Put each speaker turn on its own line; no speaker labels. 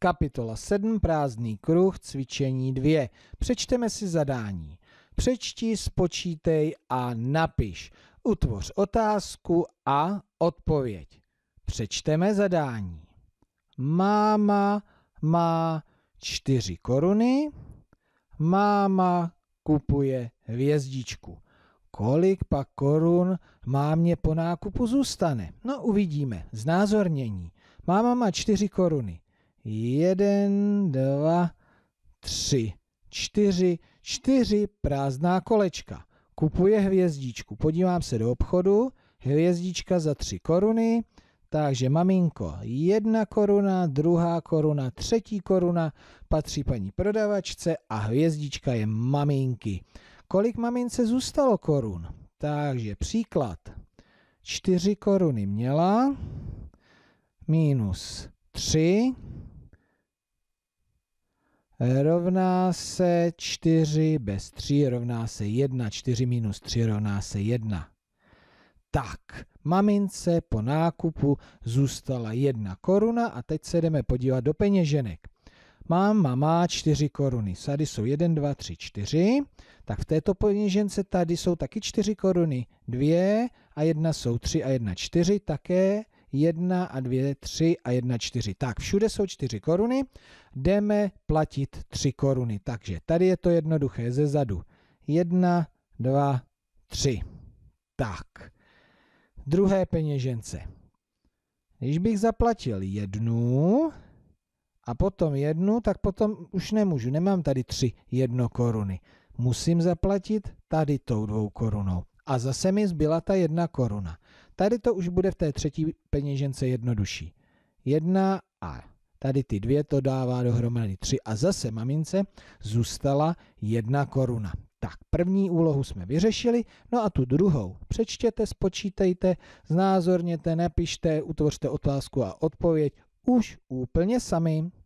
Kapitola 7 Prázdný kruh, cvičení 2. Přečteme si zadání. Přečti, spočítej a napiš. Utvoř otázku a odpověď. Přečteme zadání. Máma má čtyři koruny. Máma kupuje hvězdičku. Kolik pak korun mámě po nákupu zůstane? No uvidíme. Znázornění. Máma má čtyři koruny jeden, dva, tři, čtyři, čtyři prázdná kolečka. Kupuje hvězdičku. Podívám se do obchodu. Hvězdička za tři koruny. Takže maminko, jedna koruna, druhá koruna, třetí koruna patří paní prodavačce a hvězdička je maminky. Kolik mamince zůstalo korun? Takže příklad. čtyři koruny měla, minus tři rovná se 4 bez 3 rovná se 1, 4 minus 3 rovná se 1. Tak, mamince po nákupu zůstala 1 koruna a teď se jdeme podívat do peněženek. Máma má 4 koruny, sady jsou 1, 2, 3, 4, tak v této peněžence tady jsou taky 4 koruny, 2 a 1 jsou 3 a 1 4, také 1 a 2, 3 a 1, 4. Tak, všude jsou 4 koruny, jdeme platit 3 koruny. Takže tady je to jednoduché, ze zadu. 1, 2, 3. Tak, druhé peněžence. Když bych zaplatil jednu a potom jednu, tak potom už nemůžu, nemám tady 3 1 koruny. Musím zaplatit tady tou dvou korunou. A zase mi zbyla ta jedna koruna. Tady to už bude v té třetí peněžence jednodušší. Jedna a tady ty dvě to dává dohromady tři a zase mamince zůstala jedna koruna. Tak, první úlohu jsme vyřešili, no a tu druhou přečtěte, spočítejte, znázorněte, napište, utvořte otázku a odpověď už úplně sami.